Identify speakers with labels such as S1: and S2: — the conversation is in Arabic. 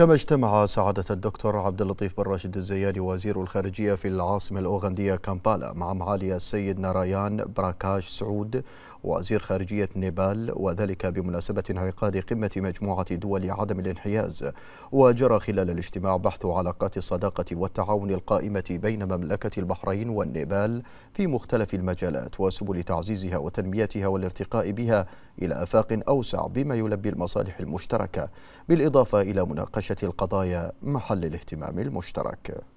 S1: كما اجتمع سعادة الدكتور عبد اللطيف بن راشد الزياني وزير الخارجية في العاصمة الأوغندية كامبالا مع معالي السيد نارايان براكاش سعود وزير خارجية نيبال وذلك بمناسبة انعقاد قمة مجموعة دول عدم الانحياز وجرى خلال الاجتماع بحث علاقات الصداقة والتعاون القائمة بين مملكة البحرين والنيبال في مختلف المجالات وسبل تعزيزها وتنميتها والارتقاء بها إلى آفاق أوسع بما يلبي المصالح المشتركة بالإضافة إلى مناقشة مناقشة القضايا محل الاهتمام المشترك